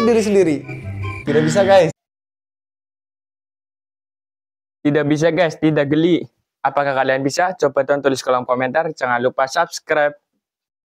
mengkritik diri sendiri. Tidak bisa guys. Tidak bisa guys, tidak geli. Apakah kalian bisa? Coba tonton tulis kolom komentar. Jangan lupa subscribe.